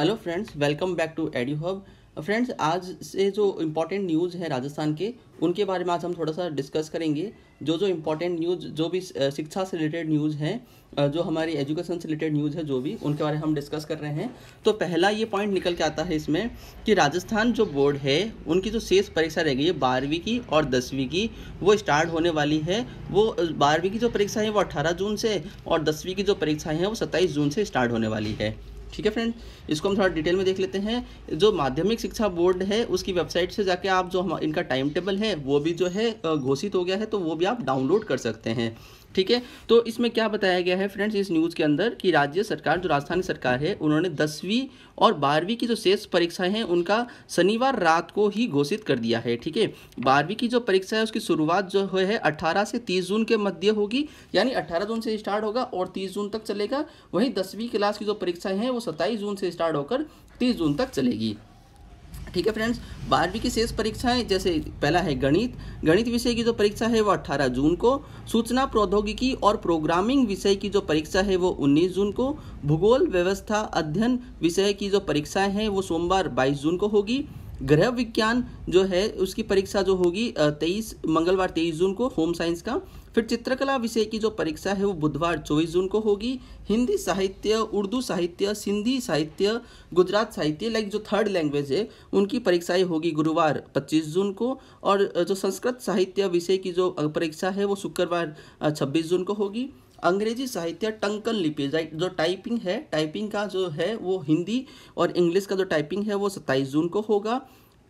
hello friends welcome back to audio hub friends आज से जो इम्पोर्टेंट न्यूज़ है राजस्थान के उनके बारे में आज हम थोड़ा सा डिस्कस करेंगे जो जो इम्पोर्टेंट न्यूज़ जो भी uh, शिक्षा से रिलेटेड न्यूज़ हैं uh, जो हमारी एजुकेशन से रिलेटेड न्यूज़ है जो भी उनके बारे में हम डिस्कस कर रहे हैं तो पहला ये पॉइंट निकल के आता है इसमें कि राजस्थान जो बोर्ड है उनकी जो शेष परीक्षा रह गई है बारहवीं की और दसवीं की वो स्टार्ट होने वाली है वो uh, बारहवीं की जो परीक्षा है वो अट्ठारह जून से और दसवीं की जो परीक्षाएँ हैं वो सत्ताईस जून से स्टार्ट होने वाली है ठीक है फ्रेंड इसको हम थोड़ा डिटेल में देख लेते हैं जो माध्यमिक शिक्षा बोर्ड है उसकी वेबसाइट से जाके आप जो हम इनका टाइम टेबल है वो भी जो है घोषित हो गया है तो वो भी आप डाउनलोड कर सकते हैं ठीक है तो इसमें क्या बताया गया है फ्रेंड्स इस न्यूज़ के अंदर कि राज्य सरकार जो राजस्थान सरकार है उन्होंने दसवीं और बारहवीं की जो शेष परीक्षाएं हैं उनका शनिवार रात को ही घोषित कर दिया है ठीक है बारहवीं की जो परीक्षा है उसकी शुरुआत जो है अट्ठारह से तीस जून के मध्य होगी यानी अट्ठारह जून से स्टार्ट होगा और तीस जून तक चलेगा वहीं दसवीं क्लास की जो परीक्षाएँ हैं वो सत्ताईस जून से स्टार्ट होकर तीस जून तक चलेगी ठीक है फ्रेंड्स बारहवीं की शेष परीक्षाएं जैसे पहला है गणित गणित विषय की जो परीक्षा है वो 18 जून को सूचना प्रौद्योगिकी और प्रोग्रामिंग विषय की जो परीक्षा है वो 19 जून को भूगोल व्यवस्था अध्ययन विषय की जो परीक्षाएं हैं वो सोमवार 22 जून को होगी ग्रह विज्ञान जो है उसकी परीक्षा जो होगी तेईस मंगलवार तेईस जून को होम साइंस का फिर चित्रकला विषय की जो परीक्षा है वो बुधवार चौबीस जून को होगी हिंदी साहित्य उर्दू साहित्य सिंधी साहित्य गुजरात साहित्य लाइक जो थर्ड लैंग्वेज है उनकी परीक्षाएं होगी गुरुवार 25 जून को और जो संस्कृत साहित्य विषय की जो परीक्षा है वो शुक्रवार 26 जून को होगी अंग्रेजी साहित्य टंकन लिपि जो टाइपिंग है टाइपिंग का जो है वो हिंदी और इंग्लिश का जो टाइपिंग है वो सत्ताईस जून को होगा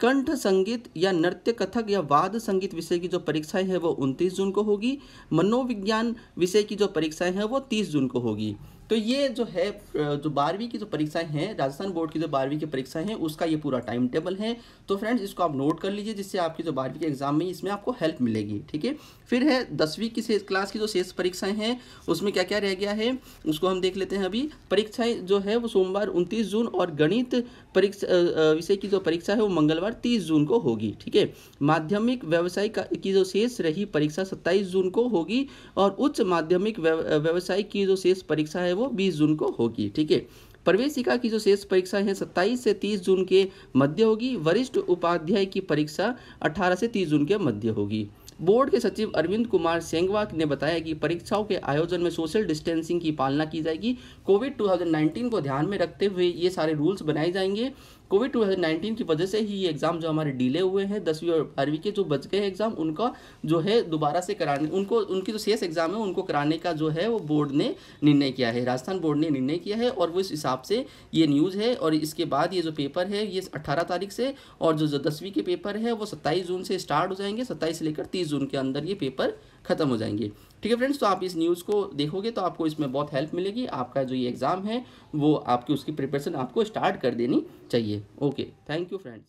कंठ संगीत या नृत्य कथक या वाद संगीत विषय की जो परीक्षाएं हैं वो 29 जून को होगी मनोविज्ञान विषय की जो परीक्षाएं हैं वो 30 जून को होगी तो ये जो है जो बारहवीं की जो परीक्षाएं हैं राजस्थान बोर्ड की जो बारहवीं की परीक्षाएं हैं उसका ये पूरा टाइम टेबल है तो फ्रेंड्स इसको आप नोट कर लीजिए जिससे आपकी जो बारहवीं के एग्जाम में इसमें आपको हेल्प मिलेगी ठीक है फिर है दसवीं की क्लास की जो शेष परीक्षाएं हैं उसमें क्या क्या रह गया है उसको हम देख लेते हैं अभी परीक्षाएँ जो है वो सोमवार उनतीस जून और गणित परीक्षा विषय की जो परीक्षा है वो मंगलवार तीस जून को होगी ठीक है माध्यमिक व्यवसाय की जो शेष रही परीक्षा सत्ताईस जून को होगी और उच्च माध्यमिक व्यवसाय की जो शेष परीक्षा है वो 20 जून को होगी ठीक है प्रवेशिका की जो शेष परीक्षा है 27 से 30 जून के मध्य होगी वरिष्ठ उपाध्याय की परीक्षा 18 से 30 जून के मध्य होगी बोर्ड के सचिव अरविंद कुमार सेंगवाक ने बताया कि परीक्षाओं के आयोजन में सोशल डिस्टेंसिंग की पालना की जाएगी कोविड 2019 को ध्यान में रखते हुए ये सारे रूल्स बनाए जाएंगे कोविड नाइन्टीन की वजह से ही ये एग्ज़ाम जो हमारे डिले हुए हैं दसवीं और बारहवीं के जो बच गए एग्ज़ाम उनका जो है दोबारा से कराने उनको उनकी जो शेष एग्ज़ाम है उनको कराने का जो है वो बोर्ड ने निर्णय किया है राजस्थान बोर्ड ने निर्णय किया है और वो इस हिसाब से ये न्यूज़ है और इसके बाद ये जो पेपर है ये अट्ठारह तारीख से और जो, जो दसवीं के पेपर है वो सत्ताईस जून से स्टार्ट हो जाएंगे सत्ताईस से लेकर तीस जून के अंदर ये पेपर खत्म हो जाएंगे ठीक है फ्रेंड्स तो आप इस न्यूज़ को देखोगे तो आपको इसमें बहुत हेल्प मिलेगी आपका जो ये एग्ज़ाम है वो आपकी उसकी प्रिपरेशन आपको स्टार्ट कर देनी चाहिए okay thank you friends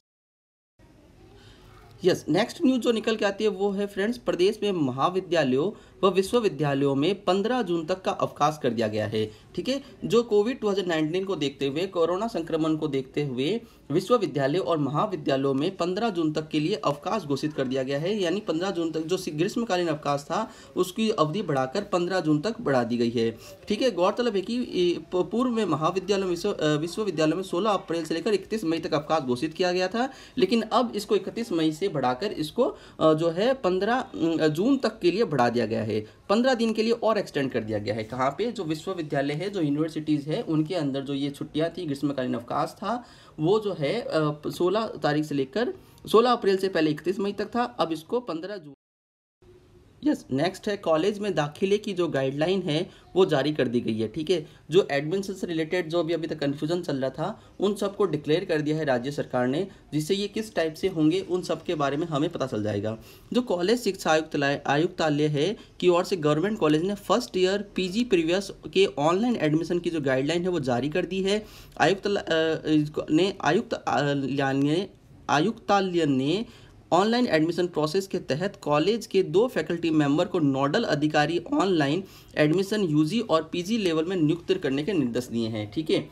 yes next news जो निकल के आती है वो है फ्रेंड्स प्रदेश में महाविद्यालयों व विश्वविद्यालयों में 15 जून तक का अवकाश कर दिया गया है ठीक है जो कोविड 2019 को देखते हुए कोरोना संक्रमण को देखते हुए विश्वविद्यालय और महाविद्यालयों में 15 जून तक के लिए अवकाश घोषित कर दिया गया है यानी 15 जून तक जो ग्रीष्मकालीन अवकाश था उसकी अवधि बढ़ाकर 15 जून तक बढ़ा दी गई है ठीक है गौरतलब है कि पूर्व में महाविद्यालय विश्व विश्वविद्यालय में सोलह अप्रैल से लेकर इकतीस मई तक अवकाश घोषित किया गया था लेकिन अब इसको इकतीस मई से बढ़ाकर इसको जो है पंद्रह जून तक के लिए बढ़ा दिया गया है पंद्रह दिन के लिए और एक्सटेंड कर दिया गया है कहाँ पर जो विश्वविद्यालय है जो यूनिवर्सिटीज़ है उनके अंदर जो ये छुट्टियाँ थी ग्रीष्मकालीन अवकाश था वो जो है सोलह तारीख से लेकर सोलह अप्रैल से पहले इकतीस मई तक था अब इसको पंद्रह जून यस नेक्स्ट है कॉलेज में दाखिले की जो गाइडलाइन है वो जारी कर दी गई है ठीक है जो एडमिशन से रिलेटेड जो भी अभी तक कन्फ्यूजन चल रहा था उन सबको डिक्लेयर कर दिया है राज्य सरकार ने जिससे ये किस टाइप से होंगे उन सब के बारे में हमें पता चल जाएगा जो कॉलेज शिक्षा आयुक्त आयुक्तालय है की ओर से गवर्नमेंट कॉलेज ने फर्स्ट ईयर पी प्रीवियस के ऑनलाइन एडमिशन की जो गाइडलाइन है वो जारी कर दी है आयुक्त ने आयुक्त आयुक्तालय ने ऑनलाइन एडमिशन प्रोसेस के तहत कॉलेज के दो फैकल्टी मेंबर को नोडल अधिकारी ऑनलाइन एडमिशन यूजी और पीजी लेवल में नियुक्त करने के निर्देश दिए हैं ठीक है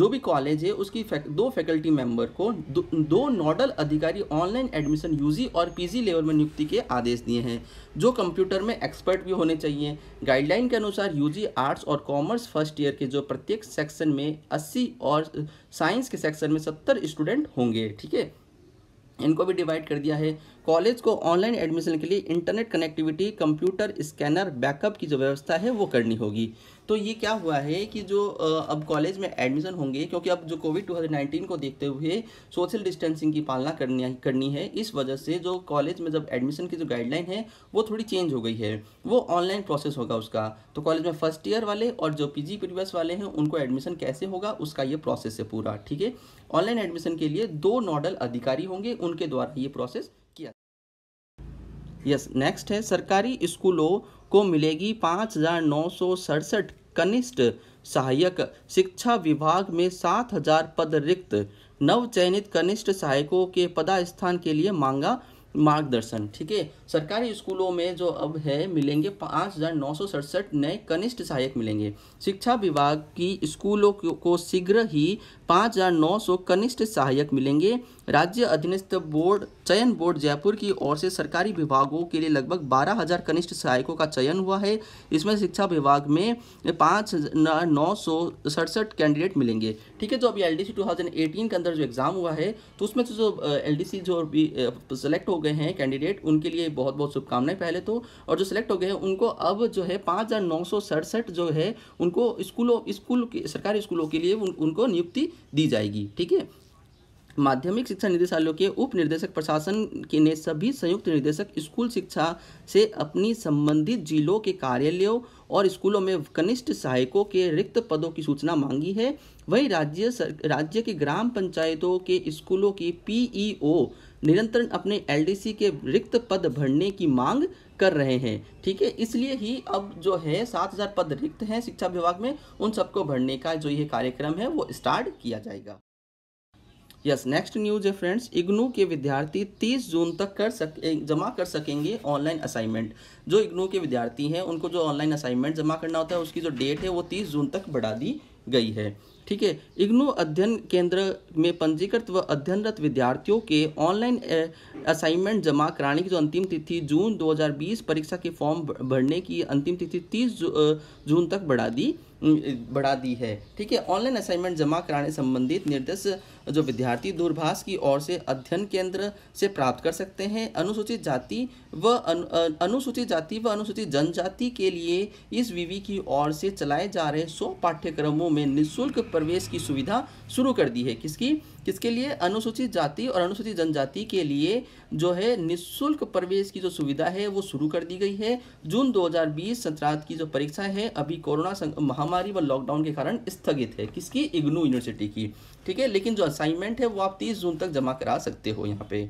जो भी कॉलेज है उसकी फैक, दो फैकल्टी मेंबर को दो, दो नोडल अधिकारी ऑनलाइन एडमिशन यूजी और पीजी लेवल में नियुक्ति के आदेश दिए हैं जो कंप्यूटर में एक्सपर्ट भी होने चाहिए गाइडलाइन के अनुसार यूजी आर्ट्स और कॉमर्स फर्स्ट ईयर के जो प्रत्येक सेक्शन में 80 और साइंस के सेक्शन में 70 स्टूडेंट होंगे ठीक है इनको भी डिवाइड कर दिया है कॉलेज को ऑनलाइन एडमिशन के लिए internet connectivity computer scanner backup की जो व्यवस्था है वो करनी होगी तो ये क्या हुआ है कि जो अब कॉलेज में एडमिशन होंगे क्योंकि अब जो कोविड 2019 को देखते हुए सोशल डिस्टेंसिंग की पालना करनी करनी है इस वजह से जो कॉलेज में जब एडमिशन की जो गाइडलाइन है वो थोड़ी चेंज हो गई है वो ऑनलाइन प्रोसेस होगा उसका तो कॉलेज में फर्स्ट ईयर वाले और जो पी जी वाले हैं उनको एडमिशन कैसे होगा उसका ये प्रोसेस है पूरा ठीक है ऑनलाइन एडमिशन के लिए दो नोडल अधिकारी होंगे उनके द्वारा ये प्रोसेस यस नेक्स्ट है सरकारी स्कूलों को मिलेगी पाँच हज़ार नौ सौ सड़सठ कनिष्ठ सहायक शिक्षा विभाग में सात हजार पद रिक्त नव चयनित कनिष्ठ सहायकों के पदास्थान के लिए मांगा मार्गदर्शन ठीक है सरकारी स्कूलों में जो अब है मिलेंगे पाँच हज़ार नौ सौ सड़सठ नए कनिष्ठ सहायक मिलेंगे शिक्षा विभाग की स्कूलों को शीघ्र ही पाँच हज़ार नौ सौ कनिष्ठ सहायक मिलेंगे राज्य अधीनस्थ बोर्ड चयन बोर्ड जयपुर की ओर से सरकारी विभागों के लिए लगभग बारह हजार कनिष्ठ सहायकों का चयन हुआ है इसमें शिक्षा विभाग में पाँच नौ सौ सड़सठ कैंडिडेट मिलेंगे ठीक है जो अभी एल डी के अंदर जो एग्ज़ाम हुआ है तो उसमें से जो एल जो भी सेलेक्ट हो गए हैं कैंडिडेट उनके लिए बहुत बहुत शुभकामनाएं पहले तो और जो सेलेक्ट हो गए हैं उनको अब जो है पाँच जो है उनको स्कूलों स्कूल सरकारी स्कूलों के लिए उन, उनको नियुक्ति दी जाएगी ठीक है माध्यमिक शिक्षा निदेशालयों के उप निर्देशक प्रशासन के ने सभी संयुक्त निर्देशक स्कूल शिक्षा से अपनी संबंधित जिलों के कार्यालयों और स्कूलों में कनिष्ठ सहायकों के रिक्त पदों की सूचना मांगी है वही राज्य राज्य के ग्राम पंचायतों के स्कूलों की पीईओ निरंतर अपने एलडीसी के रिक्त पद भरने की मांग कर रहे हैं ठीक है इसलिए ही अब जो है सात हज़ार पद रिक्त हैं शिक्षा विभाग में उन सबको भरने का जो ये कार्यक्रम है वो स्टार्ट किया जाएगा यस नेक्स्ट न्यूज है फ्रेंड्स इग्नू के विद्यार्थी 30 जून तक कर सक जमा कर सकेंगे ऑनलाइन असाइनमेंट जो इग्नू के विद्यार्थी हैं उनको जो ऑनलाइन असाइनमेंट जमा करना होता है उसकी जो डेट है वो 30 जून तक बढ़ा दी गई है ठीक है इग्नू अध्ययन केंद्र में पंजीकृत व अध्ययनरत विद्यार्थियों के ऑनलाइन असाइनमेंट जमा कराने की जो अंतिम तिथि जून दो परीक्षा के फॉर्म भरने की अंतिम तिथि तीस जून तक बढ़ा दी बढ़ा दी है ठीक है ऑनलाइन असाइनमेंट जमा कराने संबंधित निर्देश जो विद्यार्थी दूरभाष की ओर से अध्ययन केंद्र से प्राप्त कर सकते हैं अनुसूचित जाति व अनु, अनुसूचित जाति व अनुसूचित जनजाति के लिए इस विवि की ओर से चलाए जा रहे सौ पाठ्यक्रमों में निःशुल्क प्रवेश की सुविधा शुरू कर दी है किसकी किसके लिए अनुसूचित जाति और अनुसूचित जनजाति के लिए जो है निःशुल्क प्रवेश की जो सुविधा है वो शुरू कर दी गई है जून 2020 हज़ार की जो परीक्षा है अभी कोरोना महामारी व लॉकडाउन के कारण स्थगित है किसकी इग्नू यूनिवर्सिटी की ठीक है लेकिन जो असाइनमेंट है वो आप तीस जून तक जमा करा सकते हो यहाँ पे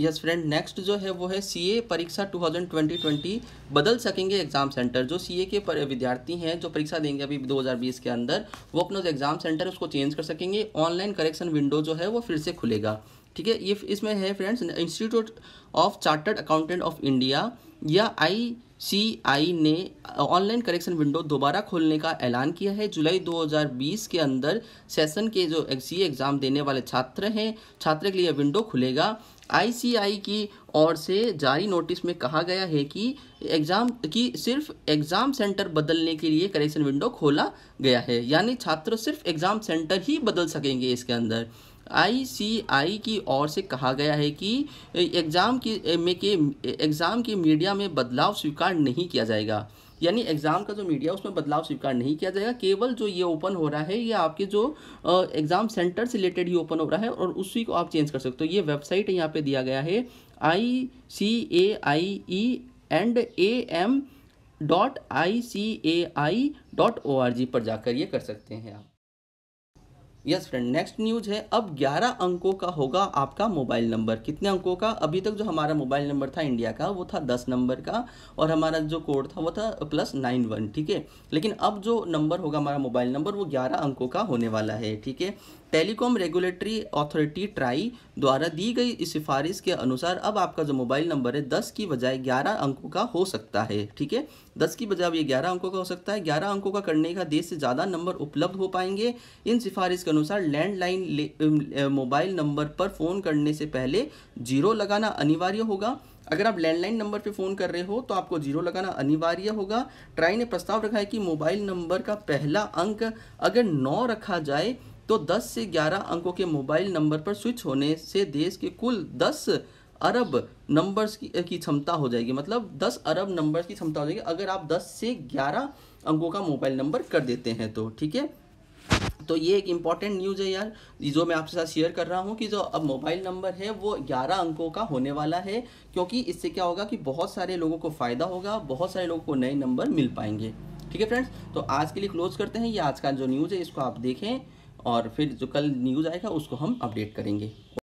यस फ्रेंड नेक्स्ट जो है वो है सीए परीक्षा 2020 ट्वेंटी बदल सकेंगे एग्ज़ाम सेंटर जो सीए के विद्यार्थी हैं जो परीक्षा देंगे अभी 2020 के अंदर वो अपना जो एग्ज़ाम सेंटर उसको चेंज कर सकेंगे ऑनलाइन करेक्शन विंडो जो है वो फिर से खुलेगा ठीक है ये इसमें है friends institute of chartered accountant of India या आई सी आई ने ऑनलाइन करेक्शन विंडो दोबारा खोलने का ऐलान किया है जुलाई 2020 के अंदर सेशन के जो सी एग्ज़ाम देने वाले छात्र हैं छात्र के लिए विंडो खुलेगा आईसीआई की ओर से जारी नोटिस में कहा गया है कि एग्ज़ाम की सिर्फ एग्ज़ाम सेंटर बदलने के लिए करेक्शन विंडो खोला गया है यानी छात्र सिर्फ एग्ज़ाम सेंटर ही बदल सकेंगे इसके अंदर आईसीआई की ओर से कहा गया है कि एग्ज़ाम की में के एग्ज़ाम की मीडिया में बदलाव स्वीकार नहीं किया जाएगा यानी एग्ज़ाम का जो मीडिया उसमें बदलाव स्वीकार नहीं किया जाएगा केवल जो ये ओपन हो रहा है ये आपके जो एग्ज़ाम सेंटर से रिलेटेड ही ओपन हो रहा है और उसी को आप चेंज कर सकते हो ये वेबसाइट यहाँ पे दिया गया है I C A I E and A M dot I C A I dot O R G पर जाकर ये कर सकते हैं आप यस फ्रेंड नेक्स्ट न्यूज है अब 11 अंकों का होगा आपका मोबाइल नंबर कितने अंकों का अभी तक जो हमारा मोबाइल नंबर था इंडिया का वो था 10 नंबर का और हमारा जो कोड था वो था प्लस नाइन वन ठीक है लेकिन अब जो नंबर होगा हमारा मोबाइल नंबर वो 11 अंकों का होने वाला है ठीक है टेलीकॉम रेगुलेटरी अथॉरिटी ट्राई द्वारा दी गई इस सिफारिश के अनुसार अब आपका जो मोबाइल नंबर है दस की बजाय ग्यारह अंकों का हो सकता है ठीक है दस की बजाय ये ग्यारह अंकों का हो सकता है ग्यारह अंकों का करने का देश से ज़्यादा नंबर उपलब्ध हो पाएंगे इन सिफारिश के अनुसार लैंडलाइन मोबाइल नंबर पर फ़ोन करने से पहले जीरो लगाना अनिवार्य होगा अगर आप लैंडलाइन नंबर पे फ़ोन कर रहे हो तो आपको जीरो लगाना अनिवार्य होगा ट्राई ने प्रस्ताव रखा है कि मोबाइल नंबर का पहला अंक अगर नौ रखा जाए तो 10 से 11 अंकों के मोबाइल नंबर पर स्विच होने से देश के कुल 10 अरब नंबर्स की क्षमता हो जाएगी मतलब 10 अरब नंबर्स की क्षमता हो जाएगी अगर आप 10 से 11 अंकों का मोबाइल नंबर कर देते हैं तो ठीक है तो ये एक इम्पॉर्टेंट न्यूज़ है यार जो मैं आपके साथ शेयर कर रहा हूँ कि जो अब मोबाइल नंबर है वो 11 अंकों का होने वाला है क्योंकि इससे क्या होगा कि बहुत सारे लोगों को फ़ायदा होगा बहुत सारे लोगों को नए नंबर मिल पाएंगे ठीक है फ्रेंड्स तो आज के लिए क्लोज करते हैं ये आज का जो न्यूज़ है इसको आप देखें और फिर जो कल न्यूज़ आएगा उसको हम अपडेट करेंगे